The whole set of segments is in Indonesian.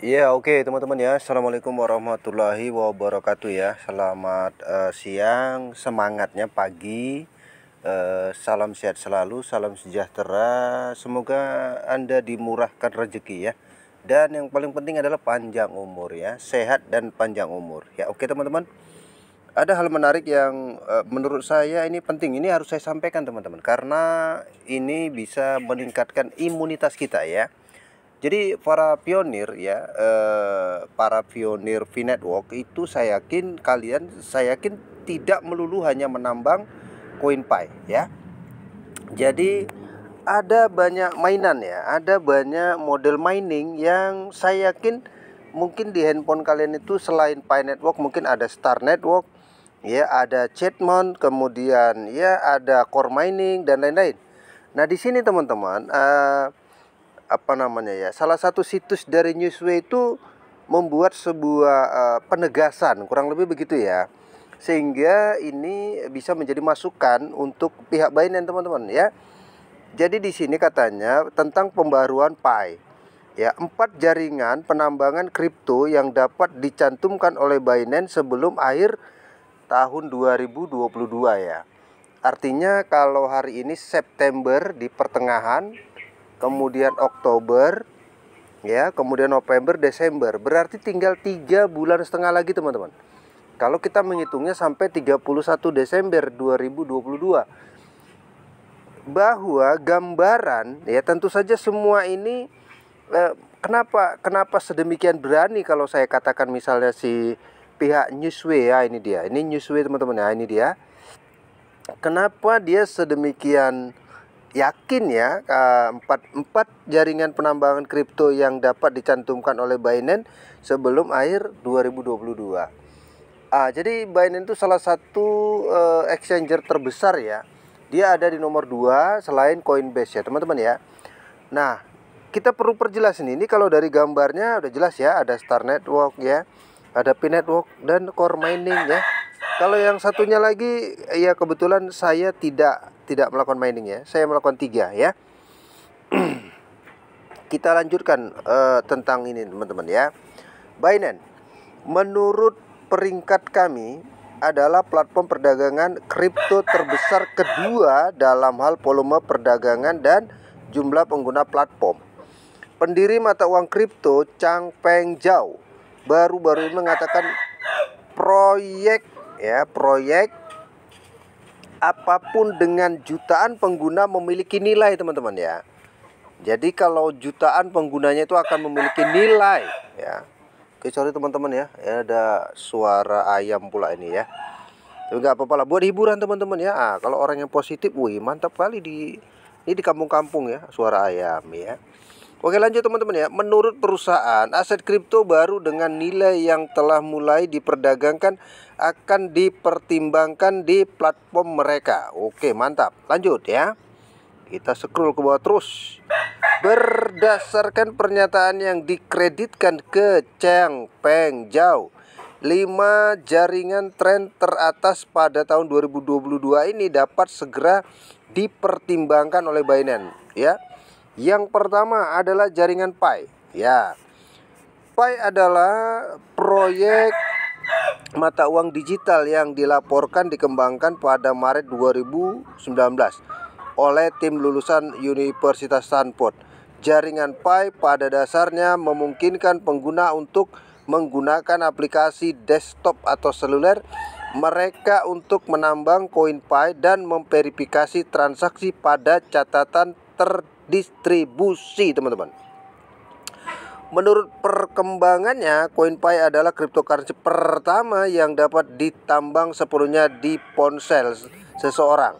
Iya yeah, oke okay, teman-teman ya Assalamualaikum warahmatullahi wabarakatuh ya Selamat uh, siang Semangatnya pagi uh, Salam sehat selalu Salam sejahtera Semoga Anda dimurahkan rezeki ya Dan yang paling penting adalah panjang umur ya Sehat dan panjang umur Ya oke okay, teman-teman Ada hal menarik yang uh, menurut saya ini penting Ini harus saya sampaikan teman-teman Karena ini bisa meningkatkan imunitas kita ya jadi para pionir ya, eh, para pionir V-Network itu saya yakin kalian, saya yakin tidak melulu hanya menambang koin pai ya. Jadi ada banyak mainan ya, ada banyak model mining yang saya yakin mungkin di handphone kalian itu selain Pi Network mungkin ada Star Network, ya ada Chatmon, kemudian ya ada Core Mining dan lain-lain. Nah di sini teman-teman uh, apa namanya ya salah satu situs dari Newsway itu membuat sebuah uh, penegasan kurang lebih begitu ya sehingga ini bisa menjadi masukan untuk pihak Binance teman-teman ya jadi di sini katanya tentang pembaruan Pi ya empat jaringan penambangan kripto yang dapat dicantumkan oleh Binance sebelum akhir tahun 2022 ya artinya kalau hari ini September di pertengahan kemudian Oktober ya, kemudian November, Desember. Berarti tinggal tiga bulan setengah lagi, teman-teman. Kalau kita menghitungnya sampai 31 Desember 2022. Bahwa gambaran ya tentu saja semua ini eh, kenapa kenapa sedemikian berani kalau saya katakan misalnya si pihak Newsway ya ini dia. Ini Newsway teman-teman ya, ini dia. Kenapa dia sedemikian yakin ya eh, empat empat jaringan penambangan kripto yang dapat dicantumkan oleh Binance sebelum akhir 2022. Ah, jadi Binance itu salah satu uh, exchanger terbesar ya. Dia ada di nomor 2 selain Coinbase ya, teman-teman ya. Nah, kita perlu perjelas ini. Ini kalau dari gambarnya udah jelas ya, ada Star Network ya, ada P Network dan Core Mining ya. Kalau yang satunya lagi ya kebetulan saya tidak tidak melakukan mining ya. Saya melakukan tiga ya. Kita lanjutkan uh, tentang ini teman-teman ya. Binance menurut peringkat kami adalah platform perdagangan kripto terbesar kedua dalam hal volume perdagangan dan jumlah pengguna platform. Pendiri mata uang kripto Chang Peng Zhao baru-baru mengatakan proyek ya proyek apapun dengan jutaan pengguna memiliki nilai teman-teman ya. Jadi kalau jutaan penggunanya itu akan memiliki nilai ya. Oke sorry teman-teman ya. ya, ada suara ayam pula ini ya. Tapi nggak apa-apa lah buat hiburan teman-teman ya. nah, kalau orang yang positif, wih mantap kali di ini di kampung-kampung ya suara ayam ya. Oke lanjut teman-teman ya Menurut perusahaan aset kripto baru dengan nilai yang telah mulai diperdagangkan Akan dipertimbangkan di platform mereka Oke mantap lanjut ya Kita scroll ke bawah terus Berdasarkan pernyataan yang dikreditkan ke Cheng Peng Zhao lima jaringan tren teratas pada tahun 2022 ini dapat segera dipertimbangkan oleh Binance ya yang pertama adalah jaringan Pi. Ya. Pi adalah proyek mata uang digital yang dilaporkan dikembangkan pada Maret 2019 oleh tim lulusan Universitas Stanford. Jaringan Pi pada dasarnya memungkinkan pengguna untuk menggunakan aplikasi desktop atau seluler mereka untuk menambang koin Pi dan memverifikasi transaksi pada catatan ter distribusi teman-teman Menurut perkembangannya, CoinPay adalah cryptocurrency pertama yang dapat ditambang sepenuhnya di ponsel seseorang.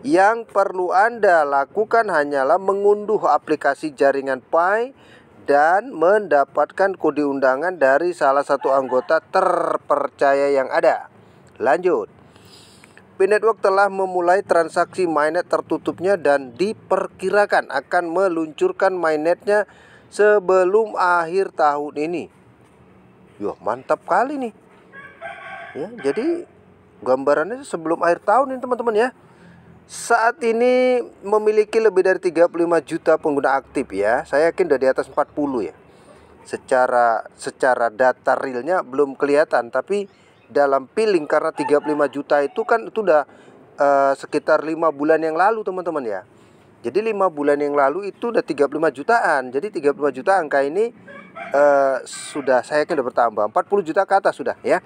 Yang perlu Anda lakukan hanyalah mengunduh aplikasi jaringan Pi dan mendapatkan kode undangan dari salah satu anggota terpercaya yang ada. Lanjut. Network telah memulai transaksi mainnet tertutupnya dan diperkirakan akan meluncurkan mainnetnya sebelum akhir tahun ini. Yo, mantap kali nih. Ya, jadi gambarannya sebelum akhir tahun ini teman-teman ya. Saat ini memiliki lebih dari 35 juta pengguna aktif ya. Saya yakin udah di atas 40 ya. Secara secara data realnya belum kelihatan tapi dalam piling karena 35 juta itu kan itu udah uh, sekitar lima bulan yang lalu teman-teman ya. Jadi lima bulan yang lalu itu udah 35 jutaan. Jadi 35 juta angka ini uh, sudah saya kan udah bertambah 40 juta ke atas sudah ya.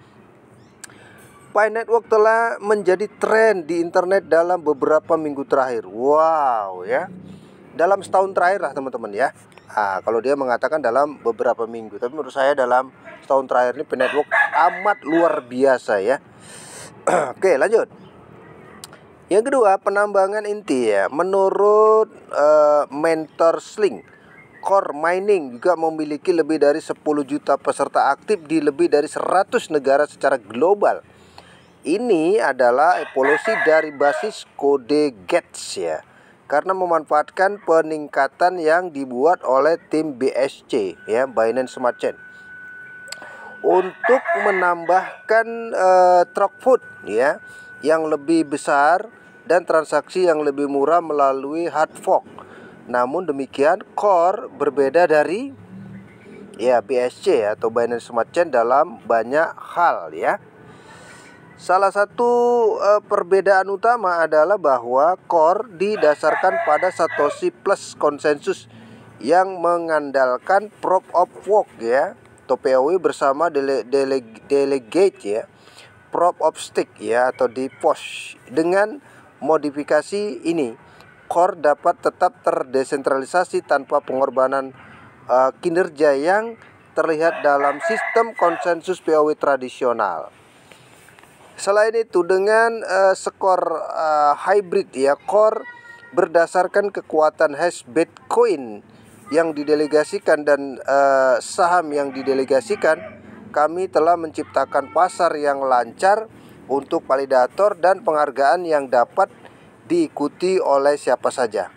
Pi Network telah menjadi tren di internet dalam beberapa minggu terakhir. Wow ya dalam setahun terakhir lah teman-teman ya. Nah, kalau dia mengatakan dalam beberapa minggu, tapi menurut saya dalam setahun terakhir ini penetwork amat luar biasa ya. Oke lanjut. Yang kedua penambangan inti ya. Menurut uh, Mentor Sling, Core Mining juga memiliki lebih dari 10 juta peserta aktif di lebih dari 100 negara secara global. Ini adalah evolusi dari basis kode gates ya karena memanfaatkan peningkatan yang dibuat oleh tim BSC ya Binance Smart Chain untuk menambahkan uh, eh, truck food ya yang lebih besar dan transaksi yang lebih murah melalui hard fork. Namun demikian core berbeda dari ya BSC atau Binance Smart Chain dalam banyak hal ya. Salah satu uh, perbedaan utama adalah bahwa core didasarkan pada Satoshi Plus konsensus yang mengandalkan Prop of work ya, atau POW bersama dele, dele, delegate ya, proof of stake ya atau di Dengan modifikasi ini, core dapat tetap terdesentralisasi tanpa pengorbanan uh, kinerja yang terlihat dalam sistem konsensus POW tradisional. Selain itu dengan uh, skor uh, hybrid ya core berdasarkan kekuatan hash Bitcoin yang didelegasikan dan uh, saham yang didelegasikan, kami telah menciptakan pasar yang lancar untuk validator dan penghargaan yang dapat diikuti oleh siapa saja.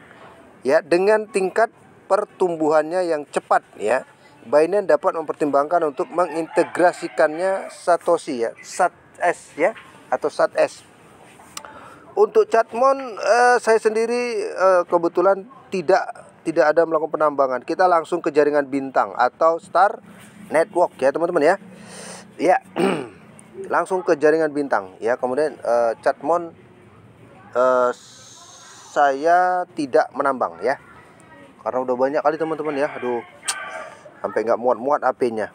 Ya, dengan tingkat pertumbuhannya yang cepat ya. Binance dapat mempertimbangkan untuk mengintegrasikannya Satoshi ya, sat S ya atau sat S. Untuk catmon eh, saya sendiri eh, kebetulan tidak tidak ada melakukan penambangan. Kita langsung ke jaringan bintang atau star network ya teman-teman ya. Ya. langsung ke jaringan bintang ya. Kemudian eh, catmon eh, saya tidak menambang ya. Karena udah banyak kali teman-teman ya. Aduh. Sampai nggak muat-muat apinya.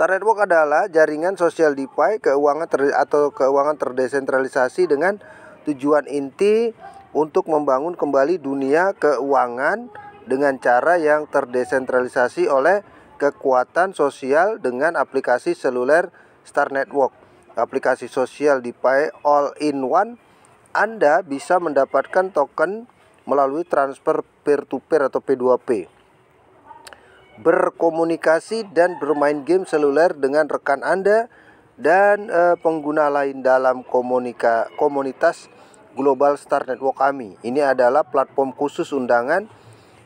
Star Network adalah jaringan sosial DeFi keuangan ter, atau keuangan terdesentralisasi dengan tujuan inti untuk membangun kembali dunia keuangan dengan cara yang terdesentralisasi oleh kekuatan sosial dengan aplikasi seluler Star Network. Aplikasi sosial DeFi All in One Anda bisa mendapatkan token melalui transfer peer to -peer atau P2P berkomunikasi dan bermain game seluler dengan rekan Anda dan e, pengguna lain dalam komunika, komunitas Global Star Network kami. Ini adalah platform khusus undangan.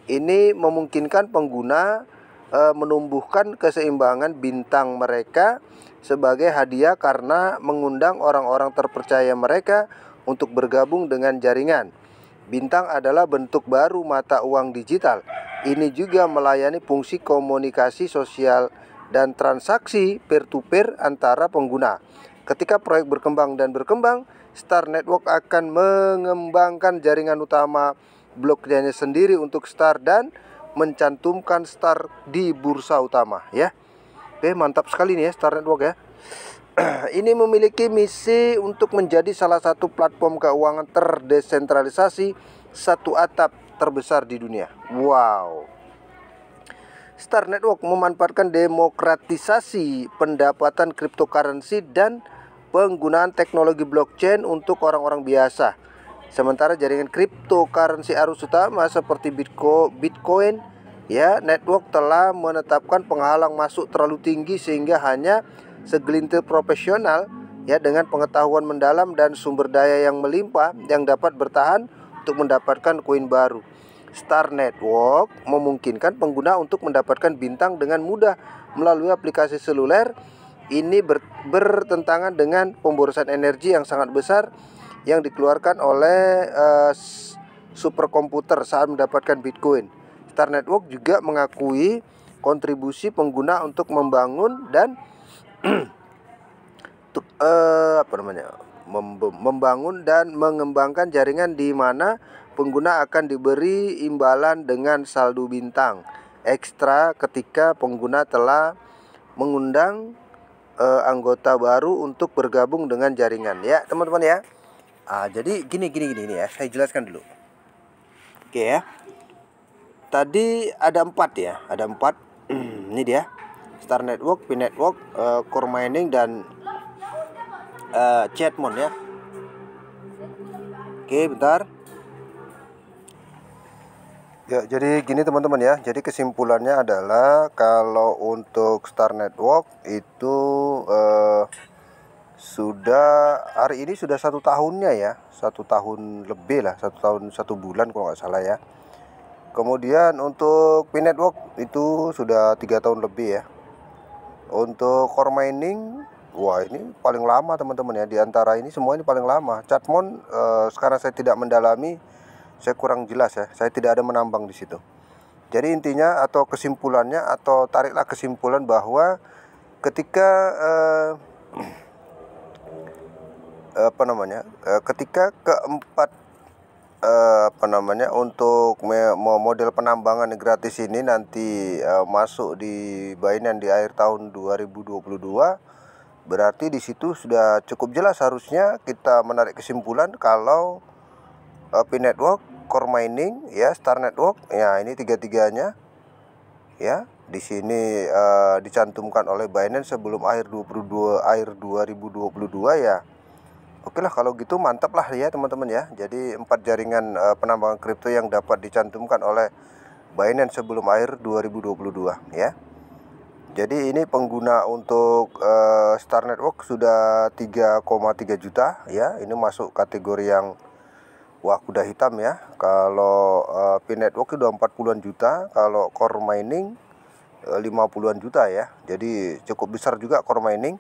Ini memungkinkan pengguna e, menumbuhkan keseimbangan bintang mereka sebagai hadiah karena mengundang orang-orang terpercaya mereka untuk bergabung dengan jaringan. Bintang adalah bentuk baru mata uang digital ini juga melayani fungsi komunikasi sosial dan transaksi peer-to-peer -peer antara pengguna. Ketika proyek berkembang dan berkembang, Star Network akan mengembangkan jaringan utama blockchain sendiri untuk Star dan mencantumkan Star di bursa utama ya. Oke, eh, mantap sekali nih ya Star Network ya. Ini memiliki misi untuk menjadi salah satu platform keuangan terdesentralisasi satu atap terbesar di dunia. Wow. Star Network memanfaatkan demokratisasi pendapatan cryptocurrency dan penggunaan teknologi blockchain untuk orang-orang biasa. Sementara jaringan cryptocurrency arus utama seperti Bitcoin, ya, network telah menetapkan penghalang masuk terlalu tinggi sehingga hanya segelintir profesional ya dengan pengetahuan mendalam dan sumber daya yang melimpah yang dapat bertahan untuk mendapatkan koin baru. Star Network memungkinkan pengguna untuk mendapatkan bintang dengan mudah melalui aplikasi seluler. Ini ber, bertentangan dengan pemborosan energi yang sangat besar yang dikeluarkan oleh uh, superkomputer saat mendapatkan Bitcoin. Star Network juga mengakui kontribusi pengguna untuk membangun dan uh, apa namanya membangun dan mengembangkan jaringan di mana pengguna akan diberi imbalan dengan saldo bintang ekstra ketika pengguna telah mengundang e, anggota baru untuk bergabung dengan jaringan ya teman-teman ya ah, jadi gini gini gini ya saya jelaskan dulu oke ya tadi ada empat ya ada empat ini dia Star Network, P Network, uh, Core Mining dan uh, eh, Chatmon ya. Oke, bentar. Ya, jadi gini teman-teman ya. Jadi kesimpulannya adalah kalau untuk Star Network itu uh, sudah hari ini sudah satu tahunnya ya, satu tahun lebih lah, satu tahun satu bulan kalau nggak salah ya. Kemudian untuk P Network itu sudah tiga tahun lebih ya. Untuk core mining wah ini paling lama teman-teman ya di antara ini semua ini paling lama. Catmon e, eh, sekarang saya tidak mendalami, saya kurang jelas ya. Saya tidak ada menambang di situ. Jadi intinya atau kesimpulannya atau tariklah kesimpulan bahwa ketika e, apa namanya? e, ketika keempat e, apa namanya untuk me model penambangan gratis ini nanti e, masuk di Bainan di akhir tahun 2022 Berarti di situ sudah cukup jelas harusnya kita menarik kesimpulan kalau uh, P network, Core mining, ya Star network, ya ini tiga-tiganya ya. Di sini uh, dicantumkan oleh Binance sebelum akhir 22 akhir 2022 ya. Oke lah kalau gitu mantap lah ya teman-teman ya. Jadi empat jaringan uh, penambangan kripto yang dapat dicantumkan oleh Binance sebelum akhir 2022 ya. Jadi ini pengguna untuk uh, Star Network sudah 3,3 juta ya. Ini masuk kategori yang wah kuda hitam ya. Kalau uh, eh, P Network itu 40-an juta, kalau core mining 50-an eh, juta ya. Jadi cukup besar juga core mining.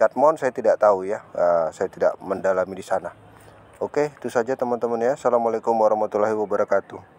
Catmon saya tidak tahu ya. Uh, saya tidak mendalami di sana. Oke, itu saja teman-teman ya. Assalamualaikum warahmatullahi wabarakatuh.